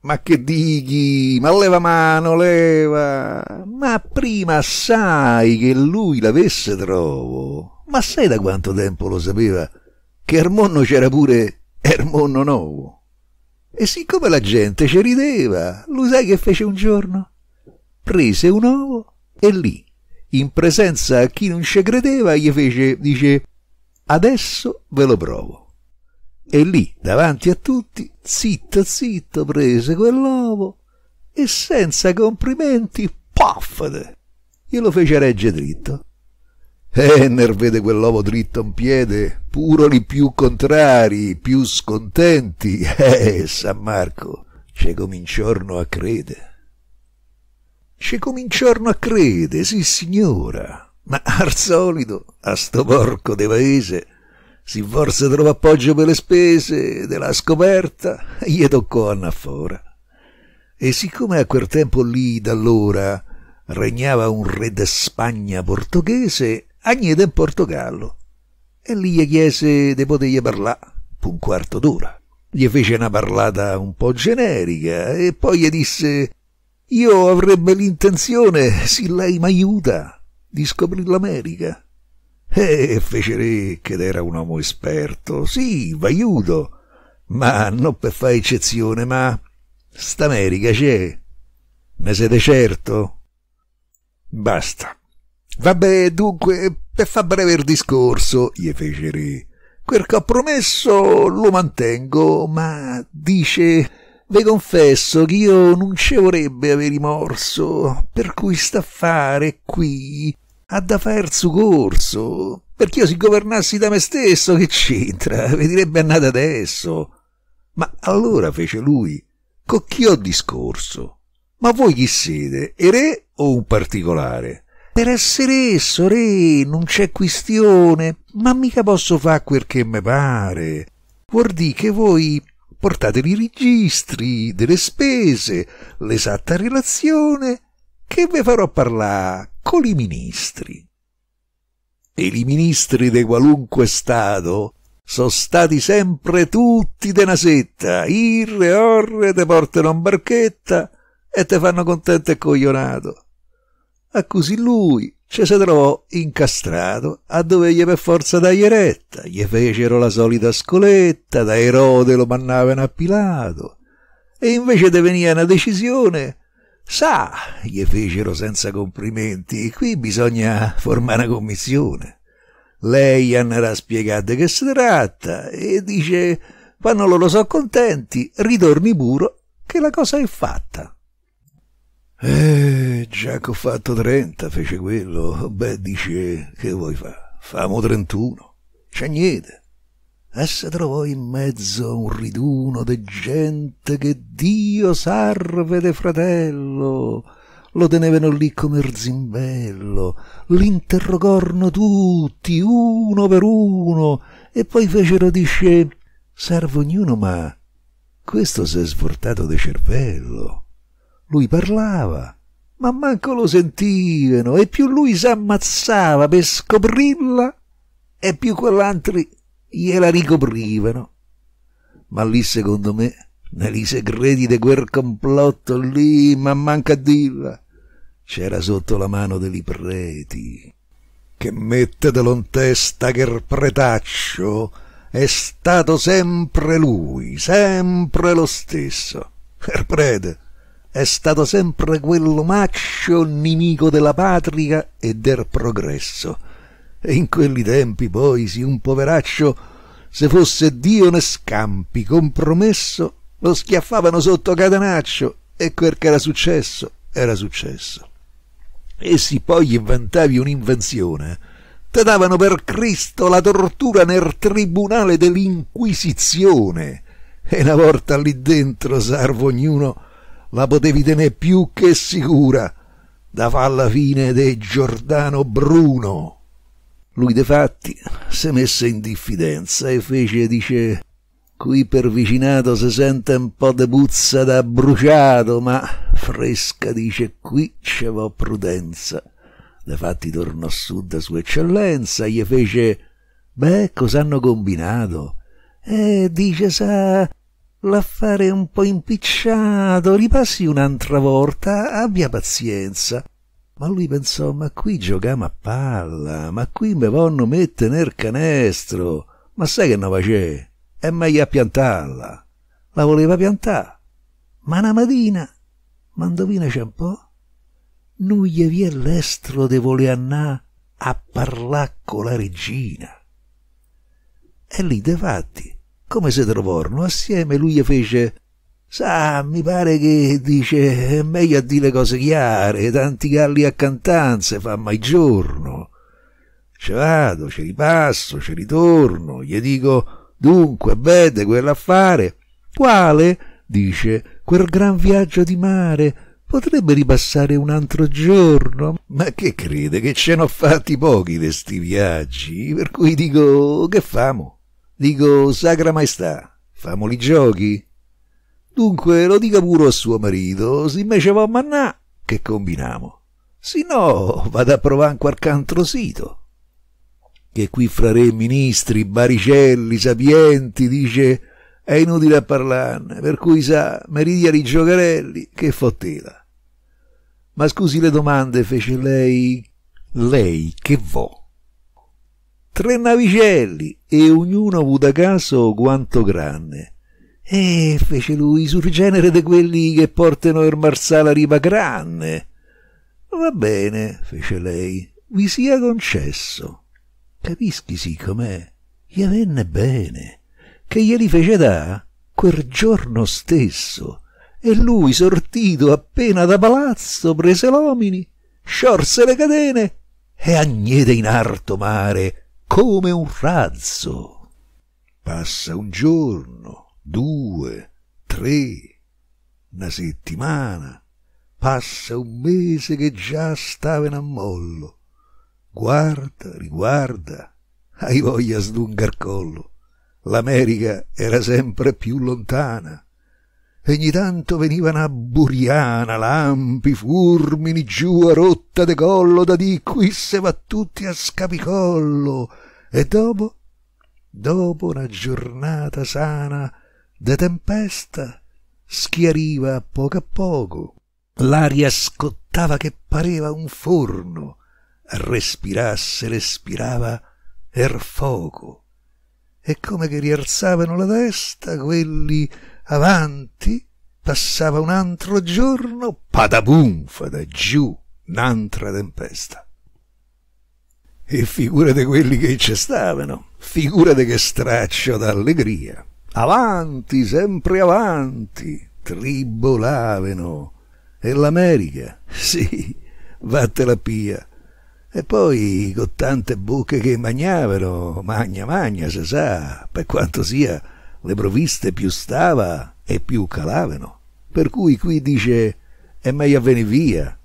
Ma che dighi? Ma leva mano, leva! Ma prima sai che lui l'avesse trovo. Ma sai da quanto tempo lo sapeva? Che Ermonno c'era pure Ermonno Novo. E siccome la gente ci rideva, lui sai che fece un giorno? Prese un ovo e lì, in presenza a chi non ci credeva, gli fece, dice, adesso ve lo provo. E lì, davanti a tutti, zitto zitto prese quell'uomo e senza complimenti, poffate, glielo fece regge dritto. Enner vede quell'uomo dritto un piede, puro li più contrari, più scontenti. Eh, San Marco, ci cominciorno a crede. Ci cominciorno a crede, sì signora, ma al solito, a sto porco de paese, si forse trova appoggio per le spese della scoperta, gli toccò a Naffora. E siccome a quel tempo lì d'allora regnava un re de Spagna portoghese, agnede in Portogallo, e lì gli chiese di potergli parlare per un quarto d'ora. Gli fece una parlata un po' generica e poi gli disse «Io avrebbe l'intenzione, se lei m'aiuta, di scoprire l'America». E eh, fece re che era un uomo esperto. Sì, v'aiuto, ma non per fare eccezione, ma st'America c'è. Ne siete certo? Basta. Vabbè, dunque, per far breve il discorso, gli fece re. Quel che ho promesso lo mantengo, ma dice... Ve confesso che io non ci vorrebbe aver rimorso, per cui sta a fare qui ha da far su corso. Perché io si governassi da me stesso, che c'entra? Vi direbbe andata adesso. Ma allora fece lui, con chi ho discorso? Ma voi chi siete, e re o un particolare? Per essere esso re non c'è questione, ma mica posso fare quel che me pare. Vuol dire che voi portate i registri delle spese, l'esatta relazione, che ve farò parlare piccoli ministri. E i ministri di qualunque stato sono stati sempre tutti de nasetta, irre, orre, te portano in barchetta e te fanno contento e coglionato. A Accusi lui, ci si trovò incastrato a dove gli per forza dai retta, gli fecero la solita scoletta, da Erode lo mannavano a Pilato, e invece di venire una decisione Sa, gli fecero senza complimenti, qui bisogna formare una commissione. Lei andrà a spiegare che si tratta e dice quando loro sono contenti, ritorni puro che la cosa è fatta. Eh, già che ho fatto 30, fece quello. Beh, dice, che vuoi fare? Famo 31. C'è niente e si trovò in mezzo a un riduno de gente che Dio serve de fratello. Lo tenevano lì come zimbello, l'interrogarono tutti, uno per uno, e poi fecero disce servo ognuno ma questo si è svoltato de cervello. Lui parlava, ma manco lo sentivano, e più lui s'ammazzava per scoprirla, e più quell'antri gliela ricoprivano. Ma lì, secondo me, negli segreti di quel complotto lì, ma manca a dirla, c'era sotto la mano degli preti. Che mettetelo in testa che il pretaccio è stato sempre lui, sempre lo stesso. Il prete è stato sempre quello maccio nemico della patria e del progresso e in quelli tempi poi sì un poveraccio, se fosse Dio ne scampi, compromesso, lo schiaffavano sotto catenaccio e quel che era successo era successo. E se poi gli inventavi un'invenzione. Te davano per Cristo la tortura nel tribunale dell'Inquisizione. E una volta lì dentro, servo ognuno, la potevi tenere più che sicura da far alla fine de Giordano Bruno. Lui de fatti se messe in diffidenza e fece, dice, qui per vicinato si sente un po' de puzza da bruciato, ma fresca dice, qui ce v'ho prudenza. De fatti tornò su da sua eccellenza, gli fece, beh, cos'hanno combinato? E dice, sa, l'affare è un po' impicciato, ripassi un'altra volta, abbia pazienza. Ma lui pensò, ma qui giocamo a palla, ma qui mi vanno mettere nel canestro, ma sai che non c'è? È meglio a piantarla. La voleva piantare. Ma una madina, ma indovina c'è un po', non gli vi l'estro de vole annà a parlà con la regina. E lì, de fatti, come se trovorno assieme, lui gli fece Sa, mi pare che dice è meglio a dire cose chiare, tanti galli a cantanze fa mai giorno. Ce vado, ci ripasso, ci ritorno, gli dico dunque, vede quell'affare. Quale? dice, quel gran viaggio di mare. Potrebbe ripassare un altro giorno. Ma che crede che ce n'ho fatti pochi di sti viaggi? Per cui dico, che famo? Dico, Sacra Maestà, famo li giochi? Dunque lo dica pure a suo marito, se invece va a mannà, che combiniamo? Se no, vado a provare in qualche altro sito. Che qui fra re ministri, baricelli, sapienti, dice è inutile a parlarne, per cui sa, meridia di giocarelli, che fottela. Ma scusi le domande, fece lei. Lei che vo? Tre navicelli, e ognuno avuta caso quanto grande e fece lui, sul genere di quelli che portano il marsala riva grande. Va bene, fece lei, vi sia concesso. Capischi sì com'è? Gli venne bene, che glieli fece da quel giorno stesso, e lui, sortito appena da palazzo, prese l'omini, sciorse le catene e agnede in alto mare come un razzo. Passa un giorno, due, tre, una settimana, passa un mese che già stava in ammollo. Guarda, riguarda, hai voglia sdungar collo. L'America era sempre più lontana. E ogni tanto venivano a Buriana, lampi, furmini giù a rotta de collo da di qui se va tutti a scapicollo. E dopo, dopo una giornata sana, De tempesta schiariva a poco a poco, l'aria scottava che pareva un forno, respirasse, respirava er foco, e come che rialzavano la testa quelli avanti, passava un altro giorno, patabunfa da giù, un'altra tempesta. E figurate quelli che ci stavano, figurate che straccio d'allegria. Avanti, sempre avanti, tribolaveno. E l'America? Sì, vattela pia. E poi con tante buche che magnavano, magna magna, se sa, per quanto sia, le provviste più stava e più calavano. Per cui qui dice è meglio venire via.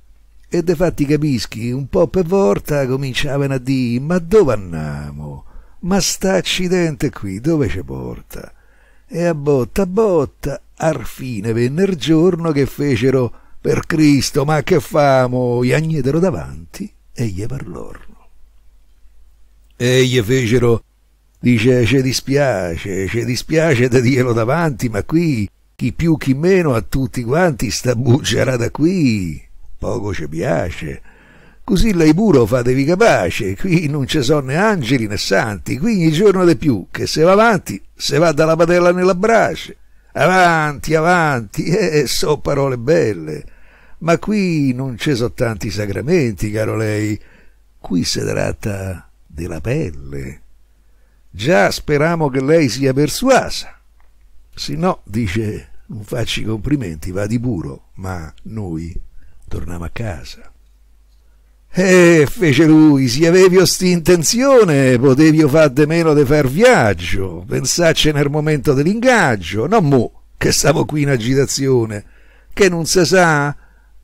E de fatti capischi, un po' per volta cominciavano a dire ma dove andiamo? Ma sta accidente qui, dove ci porta? e a botta a botta, fine venne il giorno che fecero per Cristo, ma che famo? Gli agnetero davanti e gli parlorno. E gli fecero, dice, ci dispiace, ci dispiace da dirlo davanti, ma qui, chi più chi meno a tutti quanti sta bucciara qui, poco ci piace, Così l'aiburo fatevi capace, qui non ci sono né angeli né santi, qui ogni giorno di più, che se va avanti, se va dalla padella nella brace. Avanti, avanti, eh, so parole belle. Ma qui non ci sono tanti sacramenti, caro lei, qui si tratta della pelle. Già speriamo che lei sia persuasa. Se no, dice, non facci complimenti, va di puro, ma noi torniamo a casa. E fece lui, se avevi osti intenzione, potevi far fare meno di far viaggio, pensacce nel momento dell'ingaggio, non mo, che stavo qui in agitazione, che non si sa,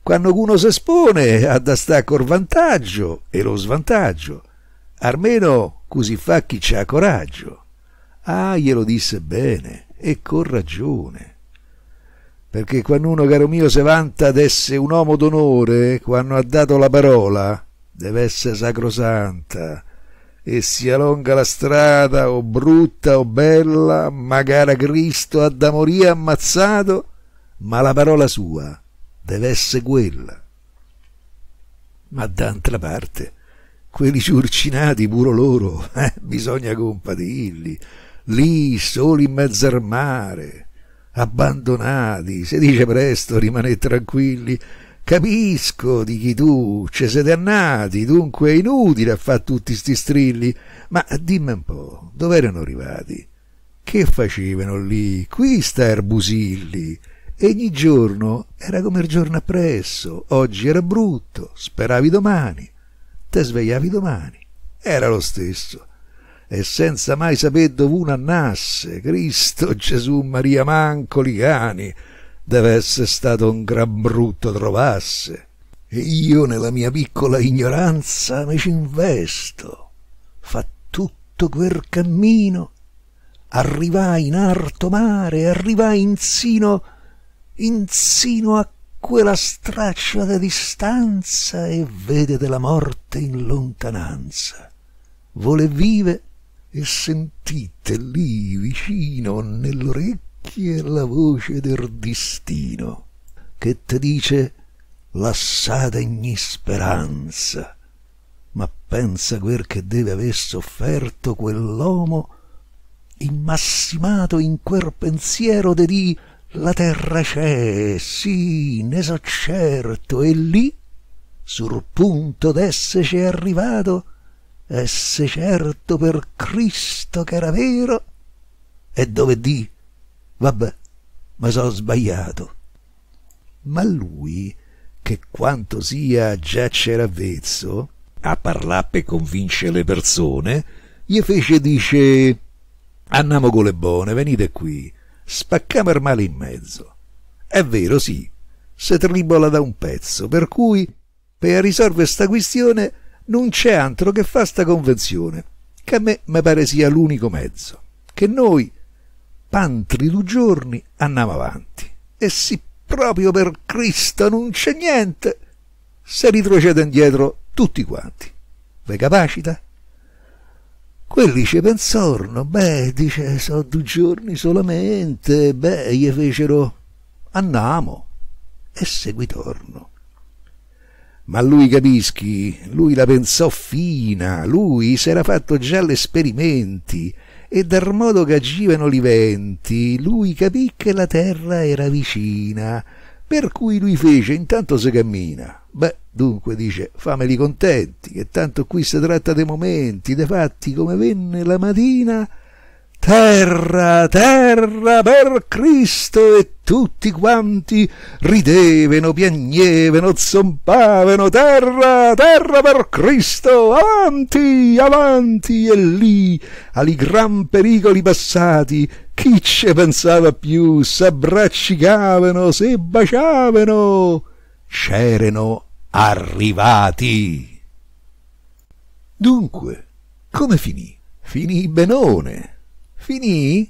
quando uno si espone ha da sta col vantaggio e lo svantaggio, almeno così fa chi c'ha coraggio. Ah, glielo disse bene e con ragione perché quando uno, caro mio, si vanta d'essere un uomo d'onore, quando ha dato la parola, deve essere sacrosanta, e sia longa la strada, o brutta o bella, magari Cristo ha da morire ammazzato, ma la parola sua deve essere quella. Ma d'altra parte, quelli ciurcinati puro loro, eh, bisogna compatirli, lì, soli in mezzo al mare, abbandonati, si dice presto, rimanete tranquilli. Capisco di chi tu, ci siete annati, dunque è inutile a fare tutti sti strilli. Ma dimmi un po', dove erano arrivati? Che facevano lì? Qui sta Erbusilli. E ogni giorno era come il giorno appresso, oggi era brutto, speravi domani, te svegliavi domani. Era lo stesso e senza mai sapere dove annasse. Cristo, Gesù, Maria Mancoli, cani, deve essere stato un gran brutto trovasse. E io, nella mia piccola ignoranza, mi ci investo. Fa tutto quel cammino. Arrivai in alto mare, arrivai insino, insino a quella straccia di distanza e vede della morte in lontananza. Vole vive e sentite lì vicino nell'orecchie la voce del destino che ti dice lassata ogni speranza ma pensa quel che deve aver sofferto quell'uomo immassimato in quel pensiero de di la terra c'è, sì, ne so certo, e lì, sul punto d'esserci arrivato, esse certo per Cristo che era vero, e dove di, vabbè, ma sono sbagliato. Ma lui, che quanto sia già c'era avvezzo, a parlare per convincere le persone, gli fece dice andiamo con le buone, venite qui, spaccamo il male in mezzo». È vero, sì, se tribola da un pezzo, per cui, per risolvere sta questione, non c'è altro che fa sta convenzione, che a me mi pare sia l'unico mezzo, che noi, pantri due giorni, andiamo avanti. E sì, proprio per Cristo non c'è niente, se ritrocede indietro tutti quanti. Ve capacita? Quelli ci pensorno, beh, dice, sono due giorni solamente, beh, gli fecero, andiamo, e seguitorno. Ma lui capischi, lui la pensò fina, lui s'era fatto già l'esperimenti e dal modo che agivano gli venti, lui capì che la terra era vicina, per cui lui fece intanto se cammina. Beh, dunque dice, fameli contenti, che tanto qui si tratta dei momenti, dei fatti come venne la mattina, Terra, terra per Cristo e tutti quanti ridevano, piagnevano, zompavano, terra, terra per Cristo, avanti, avanti, e lì, agli gran pericoli passati, chi ce pensava più, s'abbraccicavano, se baciavano, c'erano arrivati. Dunque, come finì? Finì benone finì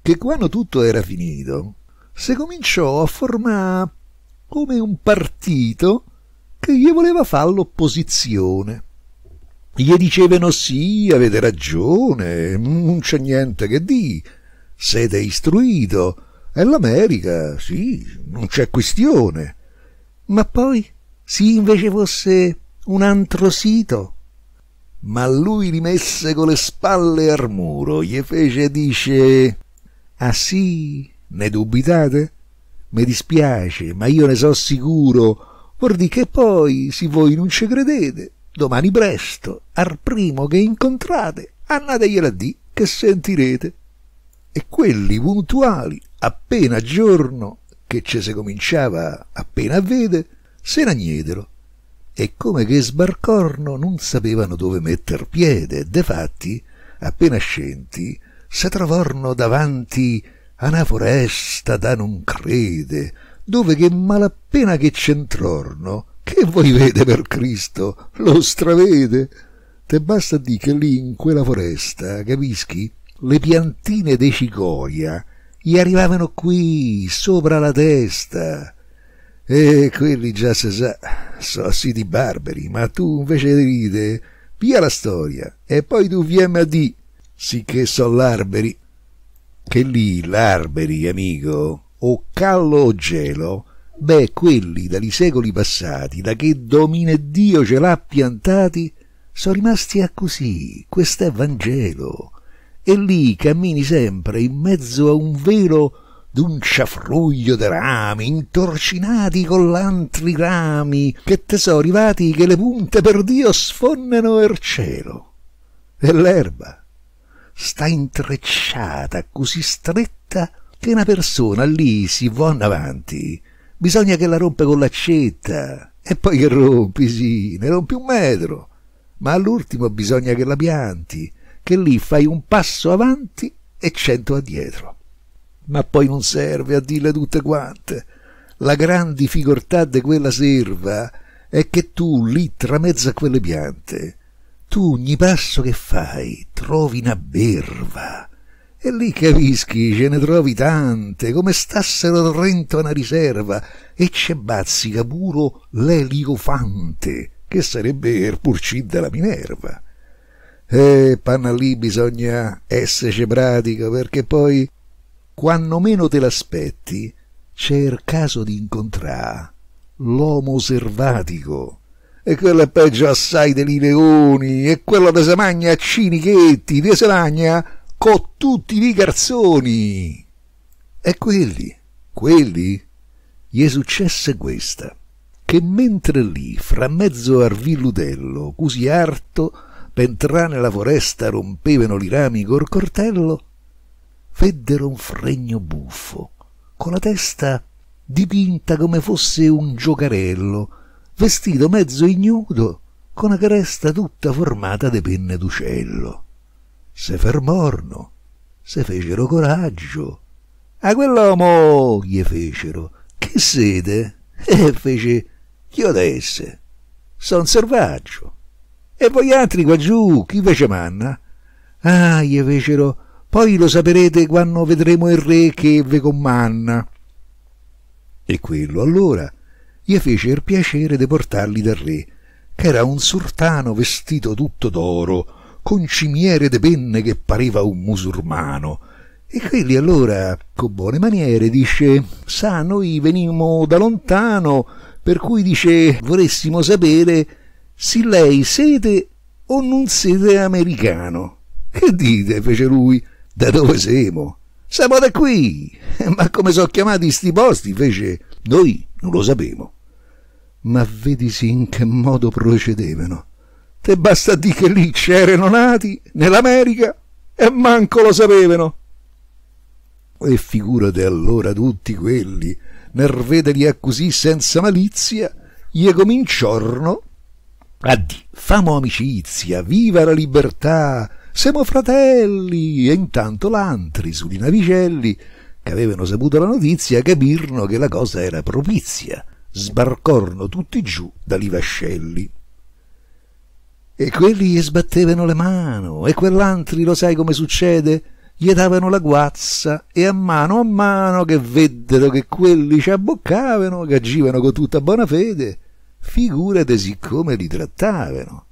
che quando tutto era finito, si cominciò a formare come un partito che gli voleva fare l'opposizione. Gli dicevano sì, avete ragione, non c'è niente che di, siete istruito, è l'America, sì, non c'è questione. Ma poi, se invece fosse un altro sito, ma lui rimesse con le spalle al muro, gli fece dice Ah sì, ne dubitate? Mi dispiace, ma io ne so sicuro. Vuol dire che poi, se voi non ci credete, domani presto, al primo che incontrate, andategliela di che sentirete. E quelli puntuali, appena giorno, che ci si cominciava appena a vede, se niedero e come che sbarcorno non sapevano dove metter piede, de fatti, appena scenti, se trovorno davanti a una foresta da non crede, dove che malappena che c'entrorno, che voi vede per Cristo, lo stravede. Te basta di che lì in quella foresta, capischi, le piantine de cicoria gli arrivavano qui, sopra la testa, e quelli già si sa, sono di barberi, ma tu invece ride, via la storia, e poi tu a di, sicché son l'arberi. Che lì l'arberi, amico, o callo o gelo, beh, quelli dagli secoli passati, da che domine Dio ce l'ha piantati, sono rimasti a così, questo è Vangelo. E lì cammini sempre in mezzo a un velo d'un ciafruglio de rami intorcinati con l'antri rami che tesori vati che le punte per Dio sfonnano er cielo e l'erba sta intrecciata così stretta che una persona lì si va avanti bisogna che la rompe con l'accetta e poi che rompi sì ne rompi un metro ma all'ultimo bisogna che la pianti che lì fai un passo avanti e cento addietro ma poi non serve a dirle tutte quante. La gran difficoltà di quella serva è che tu lì tra mezzo a quelle piante, tu ogni passo che fai trovi una berva. E lì capischi, ce ne trovi tante, come stassero Trento a una riserva, e c'è bazzica puro l'elicofante, che sarebbe il purcì della Minerva. E eh, panna lì bisogna esserci pratico, perché poi quando meno te l'aspetti, c'è il caso di incontrare l'uomo servatico. E quello è peggio assai dei leoni, e quello de se magna a cinichetti, de se magna co tutti i garzoni. E quelli, quelli, gli è successa questa, che mentre lì, fra mezzo al villudello, così arto, per entrare nella foresta rompevano i rami col cortello, veddero un fregno buffo, con la testa dipinta come fosse un giocarello, vestito mezzo ignudo, con la cresta tutta formata di penne d'uccello. Se fermorno, se fecero coraggio. A quell'uomo gli fecero. Che siete? E fece chiodesse. Son selvaggio. E voi altri qua giù, chi fece manna? Ah, gli fecero poi lo saprete quando vedremo il re che ve commanna. E quello allora gli fece il piacere di portarli dal re, che era un sultano vestito tutto d'oro, con cimiere de penne che pareva un musulmano. E quelli allora, con buone maniere, dice, sa, noi venimo da lontano, per cui dice, vorressimo sapere se lei siete o non siete americano. Che dite, fece lui, da dove siamo? Siamo da qui! Ma come sono chiamati sti posti, invece Noi non lo sapemo. Ma vedi sì in che modo procedevano. Te basta di che lì c'erano nati, nell'America, e manco lo sapevano. E figurate allora tutti quelli, nel vederli accusì senza malizia, gli cominciorno a di famo amicizia, viva la libertà, siamo fratelli! E intanto l'antri sugli navicelli, che avevano saputo la notizia, capirono che la cosa era propizia. sbarcorno tutti giù da vascelli E quelli gli sbattevano le mano, e quell'antri, lo sai come succede? Gli davano la guazza, e a mano a mano che veddero che quelli ci abboccavano, che agivano con tutta buona fede, figurate siccome li trattavano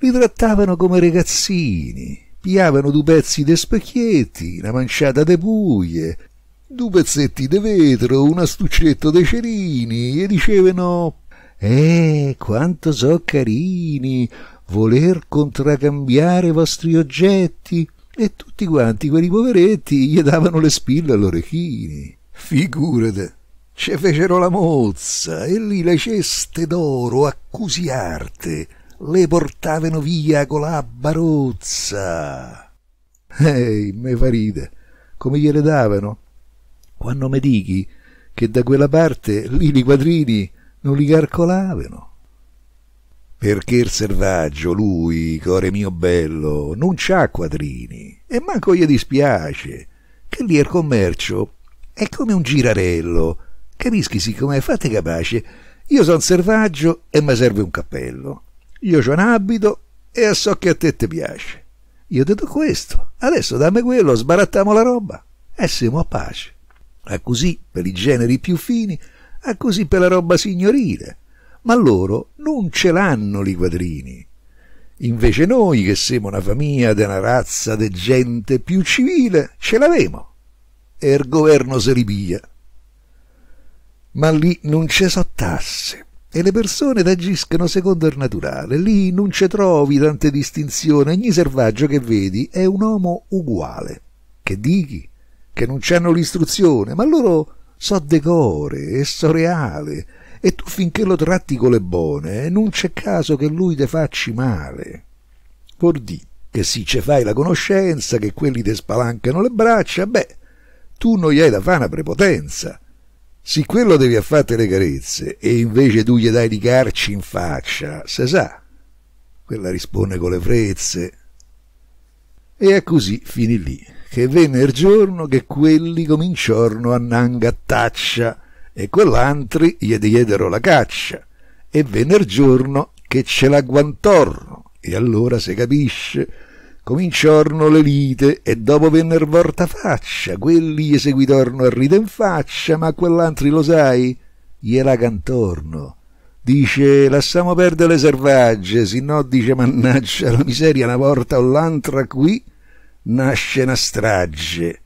li trattavano come ragazzini, piavano due pezzi de specchietti, una manciata de buie, due pezzetti de vetro, un astuccetto de cerini, e dicevano «Eh, quanto so carini, voler contracambiare i vostri oggetti!» E tutti quanti quei poveretti gli davano le spille all'orecchini. Figurate! Ci fecero la mozza e lì le ceste d'oro a cusiarte le portavano via con la barozza. Ehi, me fa come gliele davano? Quando mi dichi che da quella parte lì i quadrini non li carcolavano. Perché il selvaggio, lui, core mio bello, non c'ha quadrini e manco gli dispiace, che lì il commercio è come un girarello. Capischi siccome fate capace, io son selvaggio e mi serve un cappello. Io c'ho un abito e so che a te ti piace. Io ti do questo, adesso dammi quello, sbarattiamo la roba e siamo a pace. A così per i generi più fini, a così per la roba signorile. Ma loro non ce l'hanno li quadrini. Invece noi, che siamo una famiglia di una razza di gente più civile, ce l'avemo. E il governo se li ripiglia. Ma lì non ci so tasse, e le persone agiscono secondo il naturale. Lì non ci trovi tante distinzioni, ogni servaggio che vedi è un uomo uguale. Che dichi? Che non c'hanno l'istruzione, ma loro so decore e so reale, e tu finché lo tratti con le buone, non c'è caso che lui te facci male. Por di che sì ce fai la conoscenza, che quelli te spalancano le braccia, beh, tu non gli hai da fare una prepotenza, se quello devi affatte le carezze e invece tu gli dai di carci in faccia, se sa, quella risponde con le frezze. E è così finì lì, che venne il giorno che quelli cominciorno a nangattaccia e quell'antri gli diedero la caccia, e venne il giorno che ce l'agguantorno, e allora se capisce cominciorno le lite e dopo venner vorta faccia, quelli gli a ride in faccia, ma quell'antri lo sai, gliela cantorno. Dice, lasciamo perdere le servagge, se no dice mannaggia la miseria una volta o l'altra qui nasce una strage.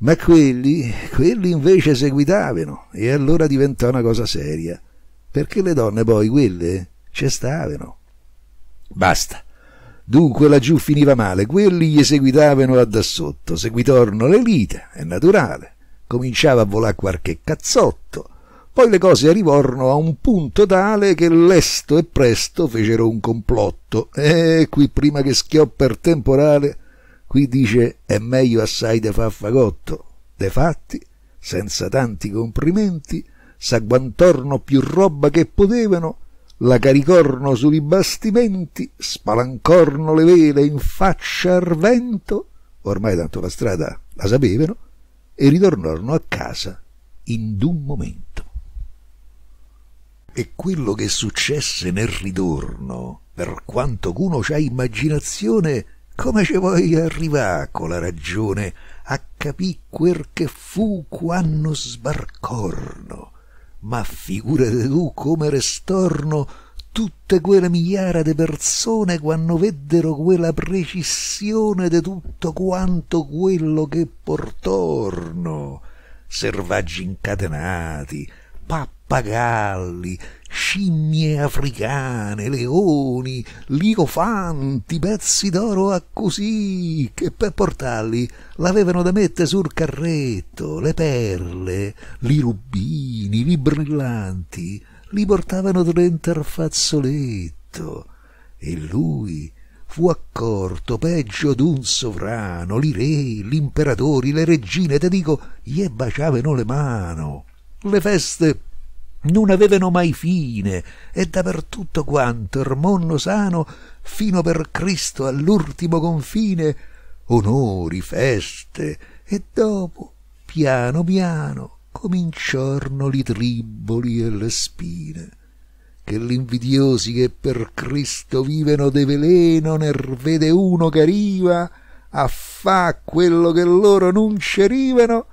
Ma quelli, quelli invece seguitavano e allora diventò una cosa seria, perché le donne poi quelle ci stavano. Basta. Dunque laggiù finiva male, quelli gli seguitavano a da sotto, seguitorno le lite, è naturale. Cominciava a volare qualche cazzotto. Poi le cose arrivarono a un punto tale che lesto e presto fecero un complotto. E eh, qui prima che schioppa il temporale, qui dice è meglio assai de faffagotto. De fatti, senza tanti complimenti, s'agguantorno più roba che potevano la caricorno su li bastimenti, spalancorno le vele in faccia al vento, ormai tanto la strada la sapevano, e ritornarono a casa in d'un momento. E quello che successe nel ritorno, per quanto uno c'ha immaginazione, come ci vuoi arrivà con la ragione a capì quel che fu quando sbarcorno? ma figurate tu come restorno tutte quelle migliaia di persone quando veddero quella precisione de tutto quanto quello che portorno servaggi incatenati, pappi pappagalli, scimmie africane, leoni, liofanti, pezzi d'oro a così, che per portarli l'avevano da mettere sul carretto, le perle, i rubini, i brillanti, li portavano dentro al fazzoletto. E lui fu accorto peggio d'un sovrano, li re, gli imperatori, le regine, te dico, gli baciavano le mani. Le feste non avevano mai fine, e dappertutto quanto Ermon sano fino per Cristo all'ultimo confine, onori, feste, e dopo, piano piano, cominciorno li triboli e le spine, che l'invidiosi che per Cristo viveno de veleno ner vede uno che arriva, a fa quello che loro non c'erivano,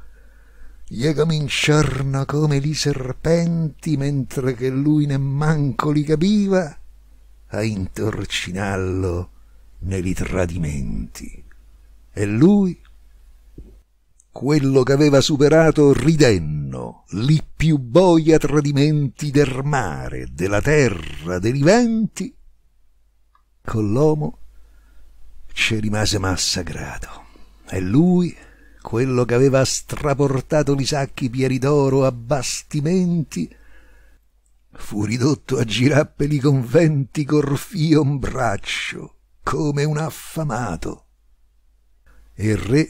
gli cominciarono come li serpenti, mentre che lui nemmanco li capiva, a intorcinarlo negli tradimenti. E lui, quello che aveva superato ridenno, li più boia tradimenti del mare, della terra, dei venti, con l'uomo ci rimase massagrato. E lui, quello che aveva straportato sacchi pieri d'oro a bastimenti, fu ridotto a girappeli conventi corfio un braccio, come un affamato. E il re,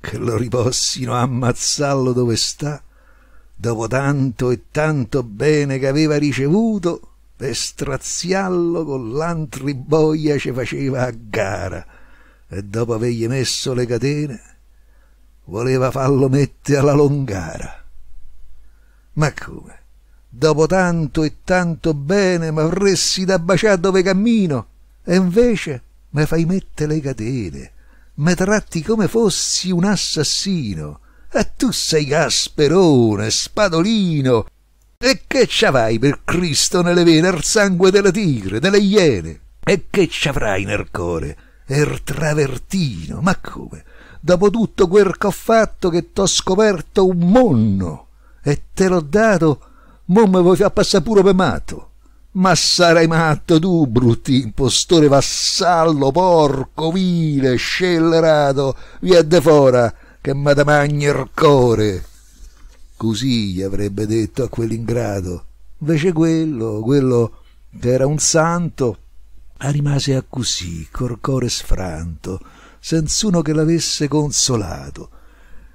che lo ripossino a ammazzarlo dove sta, dopo tanto e tanto bene che aveva ricevuto, per straziarlo con l'antriboia ci faceva a gara, e dopo avergli messo le catene, voleva farlo mettere alla longara. Ma come? Dopo tanto e tanto bene m'avresti da baciare dove cammino, e invece me fai mettere le catene, me tratti come fossi un assassino, e tu sei Gasperone, Spadolino, e che c'avrai per Cristo nelle vene il sangue delle tigre, delle iene? E che c'avrai nel cuore? Er travertino, ma come? dopo tutto quel che ho fatto che t'ho scoperto un monno e te l'ho dato, mo me vuoi far passare pure per matto. Ma sarai matto tu, brutto impostore, vassallo, porco, vile, scellerato, via de fora, che me te magni il core. Così gli avrebbe detto a quell'ingrato. Invece quello, quello che era un santo, rimase accusì, col core sfranto, senz'uno che l'avesse consolato,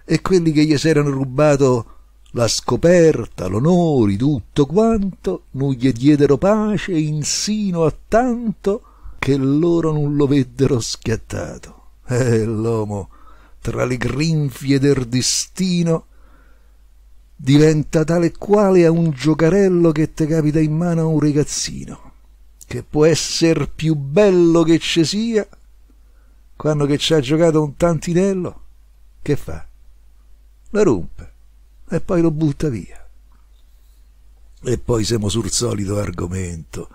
e quelli che gli s'erano rubato la scoperta, l'onori, tutto quanto, non gli diedero pace insino a tanto che loro non lo veddero schiattato. E eh, l'uomo, tra le grinfie del destino, diventa tale quale a un giocarello che te capita in mano a un ragazzino, che può esser più bello che ci sia, quando che ci ha giocato un tantinello, che fa? La rompe e poi lo butta via. E poi siamo sul solito argomento.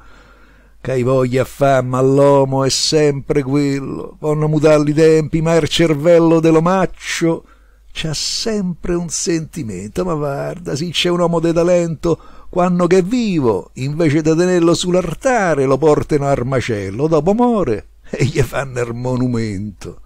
Che voglia a fa, ma l'uomo è sempre quello. Vanno mutarli i tempi, ma il cervello dell'omaccio c'ha sempre un sentimento. Ma guarda, se c'è un uomo di talento, quando che è vivo, invece di tenerlo sull'artare, lo portano al macello, dopo muore e gli fanno il monumento.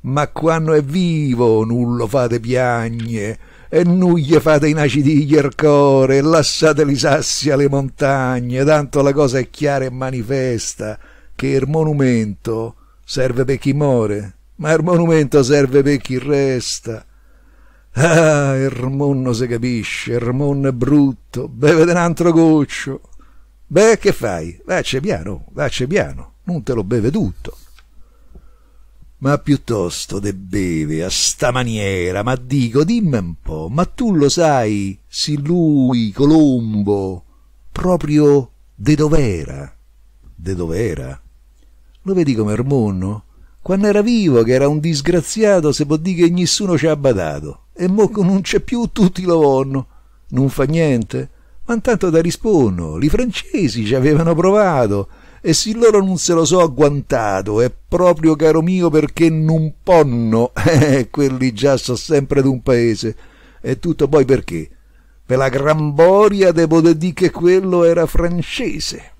Ma quando è vivo nullo fate piagne, e nuglie fate inacidiglie il core, e lasciate li sassi alle montagne, tanto la cosa è chiara e manifesta, che il monumento serve per chi muore, ma il monumento serve per chi resta. Ah, Ermon non si capisce, Ermon è brutto, bevete un altro goccio. Beh, che fai? Vacce piano, vacce piano non te lo beve tutto, ma piuttosto de beve a sta maniera, ma dico, dimmi un po', ma tu lo sai, sì lui, Colombo, proprio de dov'era, de dov'era. Lo vedi come Ermonno? Quando era vivo, che era un disgraziato, se può dire che nessuno ci ha badato, e mo non c'è più, tutti lo vonno. Non fa niente, ma intanto da rispondo, i francesi ci avevano provato, e se loro non se lo so agguantato è proprio caro mio perché non ponno eh, quelli già so sempre d'un paese e tutto poi perché per la gran boria devo dire che quello era francese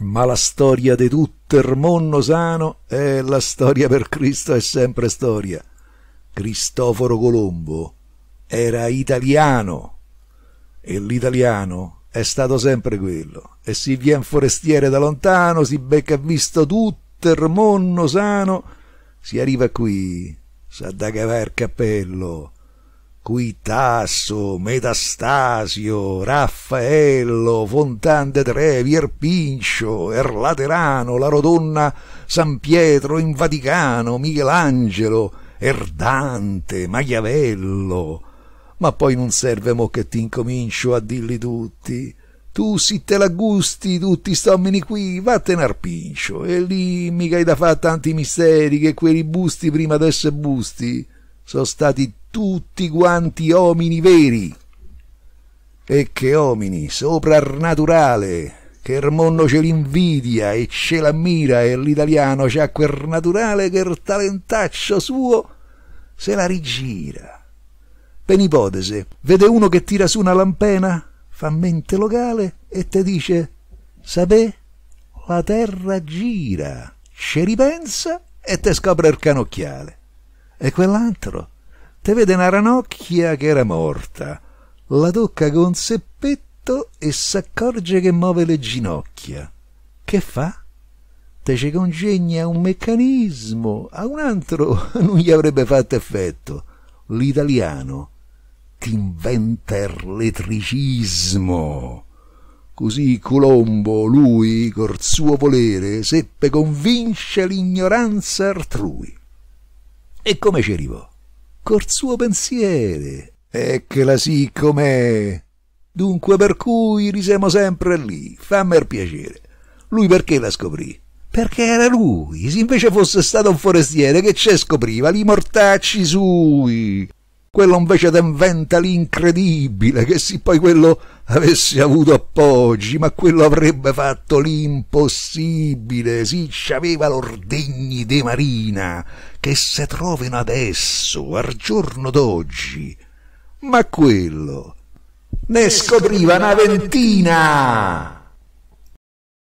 ma la storia di tutto il mondo sano è la storia per Cristo è sempre storia Cristoforo Colombo era italiano e l'italiano è stato sempre quello. E si vien forestiere da lontano, si becca visto tutto, il monno sano, si arriva qui, sa da cavare il cappello. Qui Tasso, Metastasio, Raffaello, Fontan de Trevi, Erpincio, Erlaterano, La Rodonna, San Pietro in Vaticano, Michelangelo, Erdante, Machiavello, ma poi non serve mo che ti incomincio a dirli tutti. Tu si te la gusti tutti stommini qui, vattene al pincio, e lì mica hai da fare tanti misteri che quelli busti prima d'essere busti sono stati tutti quanti uomini veri. E che uomini, sopra omini, naturale, che il mondo ce l'invidia e ce l'ammira e l'italiano c'ha quel naturale che il talentaccio suo se la rigira per ipotesi, vede uno che tira su una lampena, fa mente locale e te dice «Sapè, la terra gira, ci ripensa e te scopre il canocchiale». E quell'altro te vede una ranocchia che era morta, la tocca con seppetto e s'accorge che muove le ginocchia. Che fa? Te ci congegna un meccanismo, a un altro non gli avrebbe fatto effetto. L'italiano ti inventer l'etricismo. Così Colombo, lui, col suo volere, seppe convince l'ignoranza altrui. E come ci arrivò? Col suo pensiere. Eccola sì com'è. Dunque per cui risiamo sempre lì, fammi il er piacere. Lui perché la scoprì? Perché era lui, se invece fosse stato un forestiere che ce scopriva, li mortacci sui quello invece t'inventa l'incredibile, che se poi quello avesse avuto appoggi, ma quello avrebbe fatto l'impossibile, si ci aveva l'ordegni de Marina, che se trovino adesso, al giorno d'oggi. Ma quello ne scopriva una ventina!